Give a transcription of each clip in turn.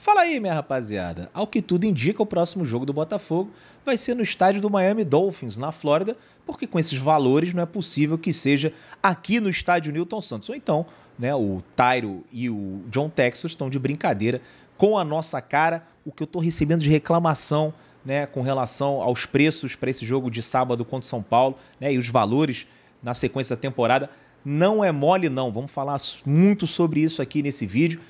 Fala aí, minha rapaziada. Ao que tudo indica, o próximo jogo do Botafogo vai ser no estádio do Miami Dolphins, na Flórida, porque com esses valores não é possível que seja aqui no estádio Newton Santos. Ou então, né, o Tyro e o John Texas estão de brincadeira com a nossa cara. O que eu estou recebendo de reclamação né, com relação aos preços para esse jogo de sábado contra o São Paulo né, e os valores na sequência da temporada não é mole, não. Vamos falar muito sobre isso aqui nesse vídeo.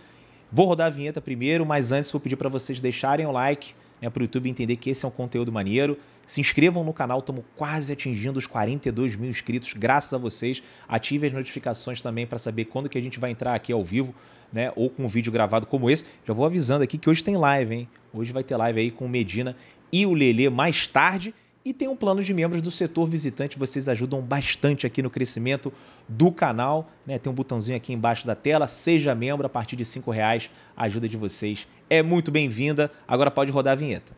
Vou rodar a vinheta primeiro, mas antes vou pedir para vocês deixarem o like, né, para o YouTube entender que esse é um conteúdo maneiro. Se inscrevam no canal, estamos quase atingindo os 42 mil inscritos, graças a vocês. Ative as notificações também para saber quando que a gente vai entrar aqui ao vivo, né? Ou com um vídeo gravado como esse. Já vou avisando aqui que hoje tem live, hein? Hoje vai ter live aí com o Medina e o Lelê mais tarde. E tem um plano de membros do setor visitante, vocês ajudam bastante aqui no crescimento do canal. Né? Tem um botãozinho aqui embaixo da tela, seja membro, a partir de R$ reais a ajuda de vocês é muito bem-vinda. Agora pode rodar a vinheta.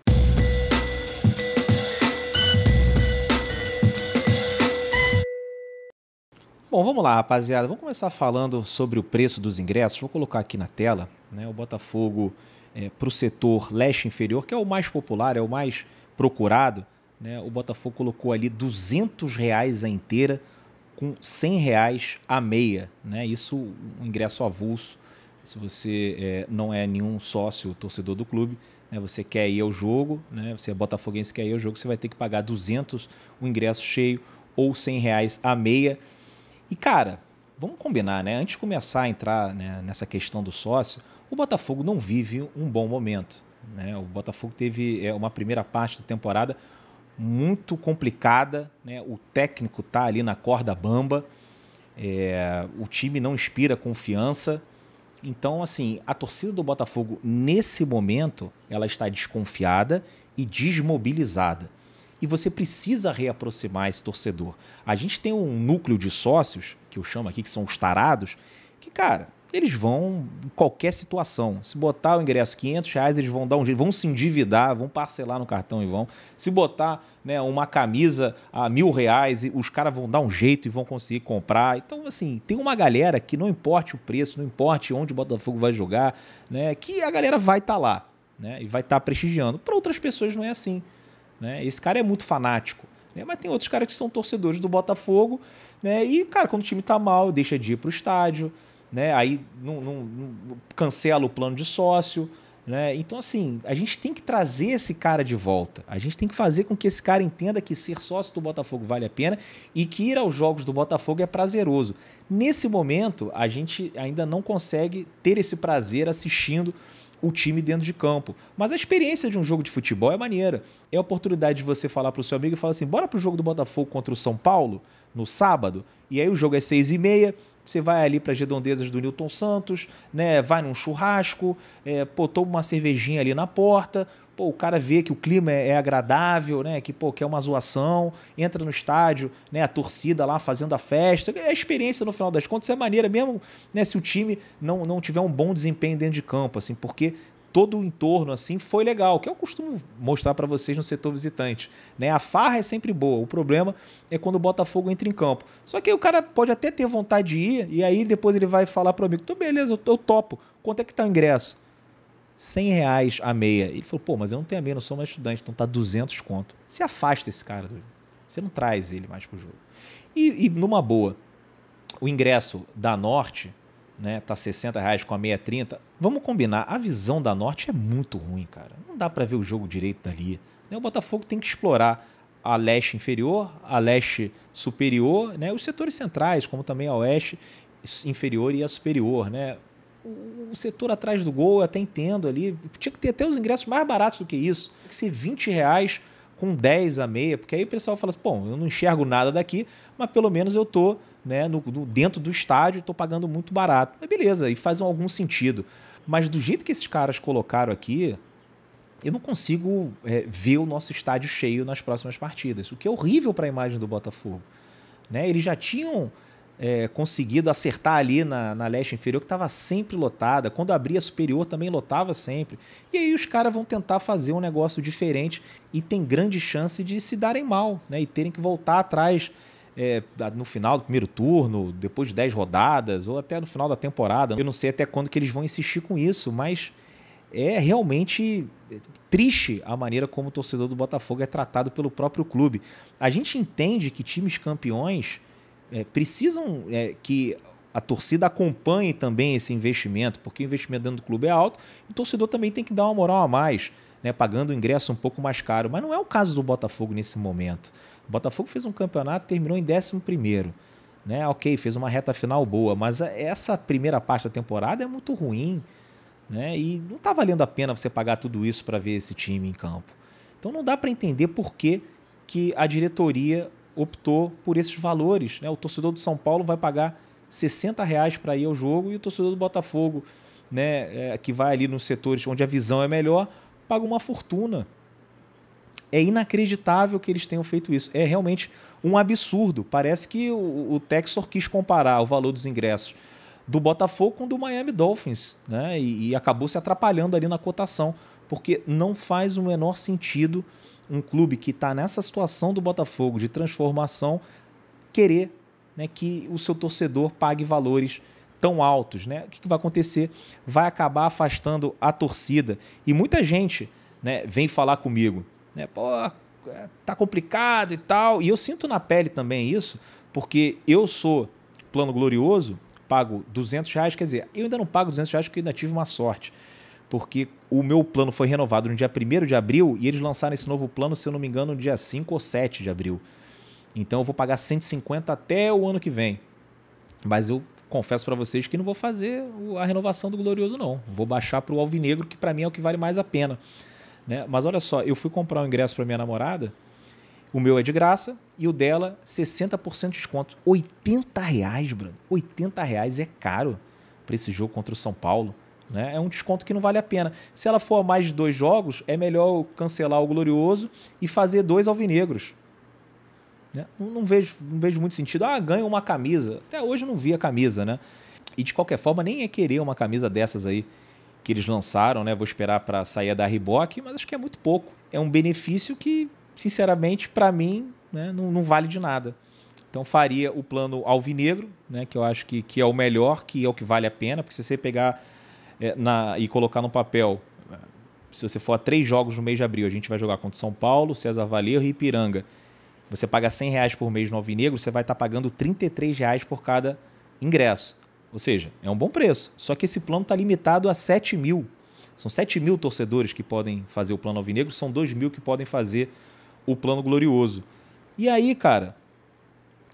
Bom, vamos lá, rapaziada. Vamos começar falando sobre o preço dos ingressos. Vou colocar aqui na tela né? o Botafogo é, para o setor leste inferior, que é o mais popular, é o mais procurado. Né? O Botafogo colocou ali 200 reais a inteira com 100 reais a meia. Né? Isso um ingresso avulso. Se você é, não é nenhum sócio, torcedor do clube, né? você quer ir ao jogo, né? você é botafoguense quer ir ao jogo, você vai ter que pagar 200 o ingresso cheio ou 100 reais a meia. E cara, vamos combinar, né? Antes de começar a entrar né, nessa questão do sócio, o Botafogo não vive um bom momento. Né? O Botafogo teve é, uma primeira parte da temporada muito complicada, né? o técnico está ali na corda bamba, é, o time não inspira confiança. Então, assim, a torcida do Botafogo, nesse momento, ela está desconfiada e desmobilizada. E você precisa reaproximar esse torcedor. A gente tem um núcleo de sócios, que eu chamo aqui, que são os tarados, que, cara, eles vão em qualquer situação. Se botar o ingresso 500 reais, eles vão dar um jeito, vão se endividar, vão parcelar no cartão e vão. Se botar né, uma camisa a mil reais, os caras vão dar um jeito e vão conseguir comprar. Então, assim, tem uma galera que não importe o preço, não importe onde o Botafogo vai jogar, né, que a galera vai estar tá lá né, e vai estar tá prestigiando. Para outras pessoas não é assim. Né? Esse cara é muito fanático. Né, mas tem outros caras que são torcedores do Botafogo, né? E, cara, quando o time tá mal, deixa de ir pro estádio, né? Aí não, não, não cancela o plano de sócio. Né? Então, assim, a gente tem que trazer esse cara de volta. A gente tem que fazer com que esse cara entenda que ser sócio do Botafogo vale a pena e que ir aos jogos do Botafogo é prazeroso. Nesse momento, a gente ainda não consegue ter esse prazer assistindo o time dentro de campo. Mas a experiência de um jogo de futebol é maneira. É a oportunidade de você falar para o seu amigo e falar assim: bora para o jogo do Botafogo contra o São Paulo no sábado. E aí o jogo é seis e meia você vai ali para as redondezas do Newton Santos, né? vai num churrasco, é, pô, toma uma cervejinha ali na porta, pô, o cara vê que o clima é, é agradável, né? que, pô, que é uma zoação, entra no estádio, né? a torcida lá fazendo a festa. É a experiência, no final das contas, é maneira mesmo né? se o time não, não tiver um bom desempenho dentro de campo, assim, porque todo o entorno assim foi legal, que eu costumo mostrar para vocês no setor visitante. Né? A farra é sempre boa, o problema é quando o Botafogo entra em campo. Só que o cara pode até ter vontade de ir e aí depois ele vai falar para o amigo: então, beleza, eu, topo, quanto é que está o ingresso? 100 reais a meia. Ele falou: pô, mas eu não tenho a meia, não sou mais estudante, então tá 200 conto. Se afasta esse cara, do... você não traz ele mais pro jogo. E, e numa boa, o ingresso da Norte né? Tá 60 reais com a meia 30. Vamos combinar, a visão da Norte é muito ruim, cara. Não dá para ver o jogo direito dali. Né, o Botafogo tem que explorar a leste inferior, a leste superior, né? Os setores centrais, como também a oeste inferior e a superior, né? O, setor atrás do gol, eu até entendo ali. Tinha que ter até os ingressos mais baratos do que isso. Tinha que ser 20 reais com 10 a meia, porque aí o pessoal fala assim, bom, eu não enxergo nada daqui, mas pelo menos eu tô né, no, no dentro do estádio, estou pagando muito barato. Mas beleza, e faz algum sentido. Mas do jeito que esses caras colocaram aqui, eu não consigo é, ver o nosso estádio cheio nas próximas partidas, o que é horrível para a imagem do Botafogo. Né? Eles já tinham é, conseguido acertar ali na, na leste inferior, que estava sempre lotada. Quando abria a superior também lotava sempre. E aí os caras vão tentar fazer um negócio diferente e tem grande chance de se darem mal né? e terem que voltar atrás é, no final do primeiro turno, depois de 10 rodadas, ou até no final da temporada. Eu não sei até quando que eles vão insistir com isso, mas é realmente é, triste a maneira como o torcedor do Botafogo é tratado pelo próprio clube. A gente entende que times campeões é, precisam é, que a torcida acompanhe também esse investimento, porque o investimento dentro do clube é alto e o torcedor também tem que dar uma moral a mais, né, pagando o ingresso um pouco mais caro. Mas não é o caso do Botafogo nesse momento. O Botafogo fez um campeonato, terminou em 11 Né? Ok, fez uma reta final boa, mas é, essa primeira parte da temporada é muito ruim. Né? E não está valendo a pena você pagar tudo isso para ver esse time em campo. Então não dá para entender por que, que a diretoria optou por esses valores. Né? O torcedor do São Paulo vai pagar 60 reais para ir ao jogo e o torcedor do Botafogo, né, é, que vai ali nos setores onde a visão é melhor, paga uma fortuna é inacreditável que eles tenham feito isso. É realmente um absurdo. Parece que o, o Texor quis comparar o valor dos ingressos do Botafogo com o do Miami Dolphins, né? E, e acabou se atrapalhando ali na cotação, porque não faz o menor sentido um clube que está nessa situação do Botafogo de transformação querer né, que o seu torcedor pague valores tão altos. Né? O que, que, vai acontecer? Vai acabar afastando a torcida. E muita gente né, vem falar comigo. Né? Pô, é, tá complicado e tal. E eu sinto na pele também isso, porque eu sou plano glorioso, pago 200 reais, quer dizer, eu ainda não pago 200 reais porque ainda tive uma sorte. Porque o meu plano foi renovado no dia 1 de abril e eles lançaram esse novo plano, se eu não me engano, no dia 5 ou 7 de abril. Então eu vou pagar 150 até o ano que vem. Mas eu confesso para vocês que não vou fazer a renovação do Glorioso, não. Vou baixar para o Alvinegro, que para mim é o que vale mais a pena. Né? Mas olha só, eu fui comprar um ingresso para minha namorada, o meu é de graça e o dela 60% de desconto. 80 reais, Bruno. 80 reais é caro para esse jogo contra o São Paulo. Né? É um desconto que não vale a pena. Se ela for a mais de dois jogos, é melhor cancelar o Glorioso e fazer dois alvinegros. Né? Não, não, vejo, não vejo muito sentido. Ah, ganha uma camisa. Até hoje não vi a camisa, né? E de qualquer forma, nem é querer uma camisa dessas aí que eles lançaram, né? Vou esperar para sair da Reebok, mas acho que é muito pouco. É um benefício que, sinceramente, para mim, né, não, não, vale de nada. Então faria o plano alvinegro, né, que eu acho que, que é o melhor, que é o que vale a pena, porque se você pegar é, na, e colocar no papel, é, se você for a três jogos no mês de abril, a gente vai jogar contra São Paulo, César Valerro e Ipiranga. Você paga 100 reais por mês no alvinegro, você vai estar tá pagando 33 reais por cada ingresso. Ou seja, é um bom preço. Só que esse plano está limitado a 7 mil. São 7 mil torcedores que podem fazer o plano alvinegro, são 2 mil que podem fazer o plano glorioso. E aí, cara,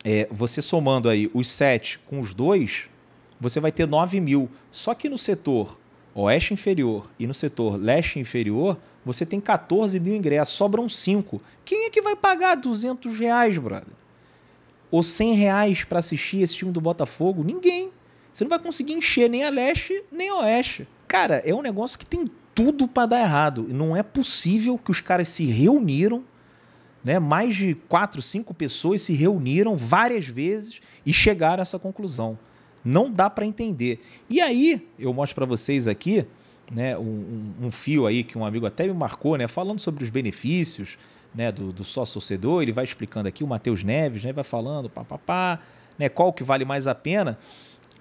é, você somando aí os 7 com os 2, você vai ter 9 mil. Só que no setor oeste inferior e no setor leste inferior, você tem 14 mil ingressos, sobram 5. Quem é que vai pagar 200 reais, brother? Ou 100 reais para assistir esse time do Botafogo? Ninguém. Você não vai conseguir encher nem a leste, nem a oeste. Cara, é um negócio que tem tudo para dar errado. Não é possível que os caras se reuniram, né? Mais de quatro, cinco pessoas se reuniram várias vezes e chegaram a essa conclusão. Não dá para entender. E aí, eu mostro para vocês aqui, né, um, um, fio aí que um amigo até me marcou, né, falando sobre os benefícios, né, do, do sócio-torcedor, ele vai explicando aqui, o Matheus Neves, né, vai falando, papapá, né, qual que vale mais a pena.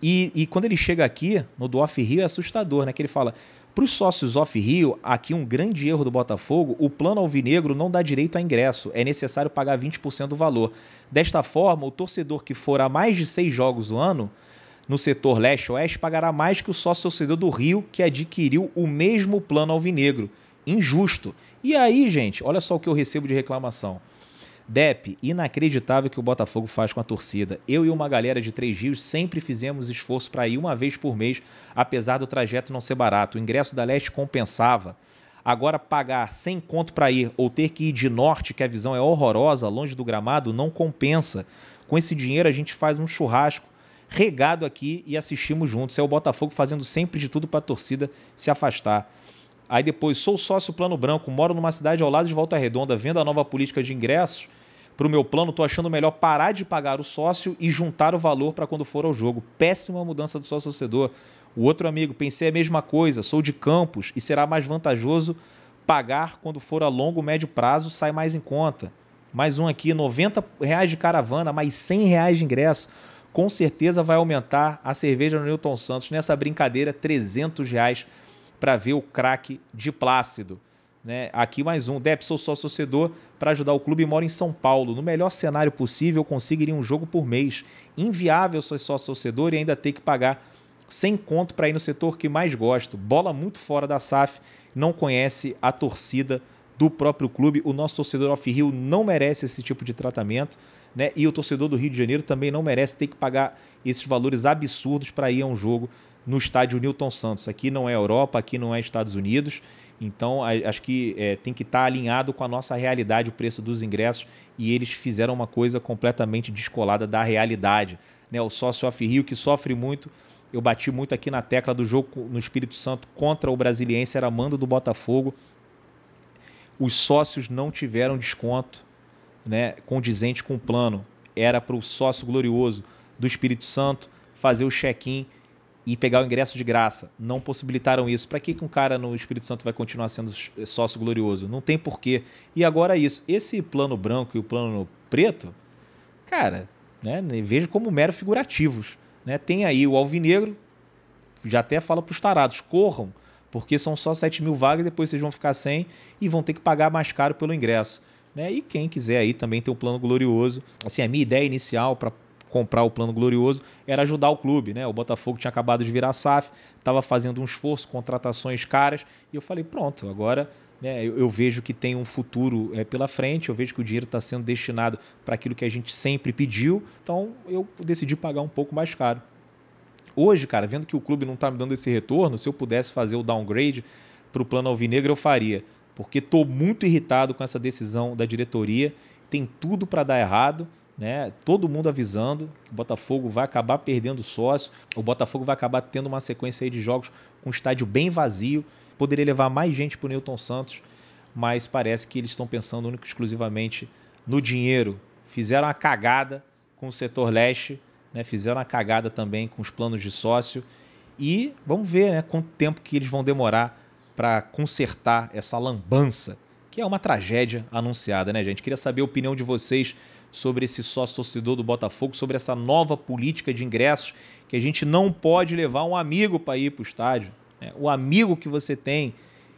E, e quando ele chega aqui, no do off-rio, é assustador, né? Que ele fala, para os sócios off-rio, aqui um grande erro do Botafogo, o plano alvinegro não dá direito a ingresso, é necessário pagar 20% do valor. Desta forma, o torcedor que for a mais de seis jogos no ano, no setor leste-oeste, pagará mais que o sócio torcedor do Rio, que adquiriu o mesmo plano alvinegro. Injusto. E aí, gente, olha só o que eu recebo de reclamação. Depp, inacreditável que o Botafogo faz com a torcida. Eu e uma galera de Três Rios sempre fizemos esforço para ir uma vez por mês, apesar do trajeto não ser barato. O ingresso da Leste compensava. Agora, pagar sem conto para ir ou ter que ir de norte, que a visão é horrorosa, longe do gramado, não compensa. Com esse dinheiro, a gente faz um churrasco regado aqui e assistimos juntos. É o Botafogo fazendo sempre de tudo para a torcida se afastar. Aí depois, sou sócio plano branco, moro numa cidade ao lado de Volta Redonda, vendo a nova política de ingressos para o meu plano, estou achando melhor parar de pagar o sócio e juntar o valor para quando for ao jogo. Péssima mudança do sócio torcedor. O outro amigo, pensei a mesma coisa, sou de campos e será mais vantajoso pagar quando for a longo, médio prazo, sai mais em conta. Mais um aqui, 90 reais de caravana, mais 100 reais de ingresso. Com certeza vai aumentar a cerveja no Newton Santos. Nessa brincadeira, 300 reais para ver o craque de Plácido. Né? Aqui mais um. Dep, sou só torcedor para ajudar o clube e moro em São Paulo. No melhor cenário possível, conseguiria um jogo por mês. Inviável ser só torcedor e ainda ter que pagar sem conto para ir no setor que mais gosto. Bola muito fora da SAF, não conhece a torcida do próprio clube. O nosso torcedor off-Rio não merece esse tipo de tratamento, né? E o torcedor do Rio de Janeiro também não merece ter que pagar esses valores absurdos para ir a um jogo no estádio Newton Santos. Aqui não é Europa, aqui não é Estados Unidos. Então, acho que é, tem que estar tá alinhado com a nossa realidade o preço dos ingressos e eles fizeram uma coisa completamente descolada da realidade. Né? O sócio off-Rio que sofre muito eu bati muito aqui na tecla do jogo no Espírito Santo contra o Brasiliense, era mando do Botafogo. Os sócios não tiveram desconto né, condizente com o plano. Era para o sócio glorioso do Espírito Santo fazer o check-in e pegar o ingresso de graça. Não possibilitaram isso. Para que, que um cara no Espírito Santo vai continuar sendo eh, sócio glorioso? Não tem porquê. E agora é isso. Esse plano branco e o plano preto, cara, né, vejo como mero figurativos. Né? Tem aí o alvinegro, já até fala para os tarados, corram porque são só 7 mil vagas, depois vocês vão ficar sem e vão ter que pagar mais caro pelo ingresso. Né? E quem quiser aí também ter um plano glorioso. Assim, a minha ideia inicial para comprar o plano glorioso era ajudar o clube, né? O Botafogo tinha acabado de virar SAF, estava fazendo um esforço, contratações caras, e eu falei, pronto, agora né, eu, eu vejo que tem um futuro é, pela frente, eu vejo que o dinheiro está sendo destinado para aquilo que a gente sempre pediu, então eu decidi pagar um pouco mais caro. Hoje, cara, vendo que o clube não tá me dando esse retorno, se eu pudesse fazer o downgrade para o plano alvinegro, eu faria. Porque tô muito irritado com essa decisão da diretoria. Tem tudo para dar errado. Né? Todo mundo avisando que o Botafogo vai acabar perdendo sócio, o Botafogo vai acabar tendo uma sequência de jogos com um estádio bem vazio, poderia levar mais gente para o Newton Santos, mas parece que eles estão pensando único exclusivamente no dinheiro. Fizeram a cagada com o setor leste, né? Fizeram a cagada também com os planos de sócio. E vamos ver né, quanto tempo que eles vão demorar para consertar essa lambança, que é uma tragédia anunciada, né, gente? Queria saber a opinião de vocês sobre esse sócio-torcedor do Botafogo, sobre essa nova política de ingressos, que a gente não pode levar um amigo para ir para o estádio. Né? O amigo que você tem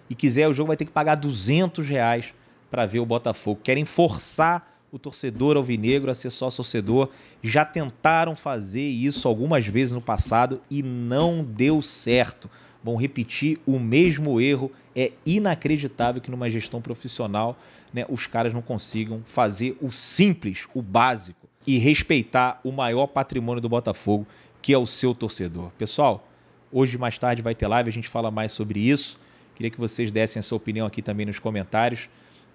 e quiser o jogo vai ter que pagar 200 reais para ver o Botafogo. Querem forçar o torcedor alvinegro a ser só torcedor. Já tentaram fazer isso algumas vezes no passado e não deu certo. Vão repetir o mesmo erro. É inacreditável que numa gestão profissional né, os caras não consigam fazer o simples, o básico e respeitar o maior patrimônio do Botafogo, que é o seu torcedor. Pessoal, hoje mais tarde vai ter live, a gente fala mais sobre isso. Queria que vocês dessem a sua opinião aqui também nos comentários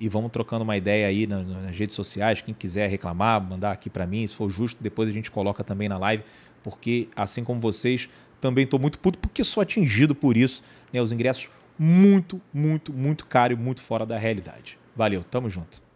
e vamos trocando uma ideia aí nas, nas redes sociais. Quem quiser reclamar, mandar aqui para mim, se for justo, depois a gente coloca também na live, porque assim como vocês, também estou muito puto porque sou atingido por isso. Né? Os ingressos muito, muito, muito caro e muito fora da realidade. Valeu, tamo junto.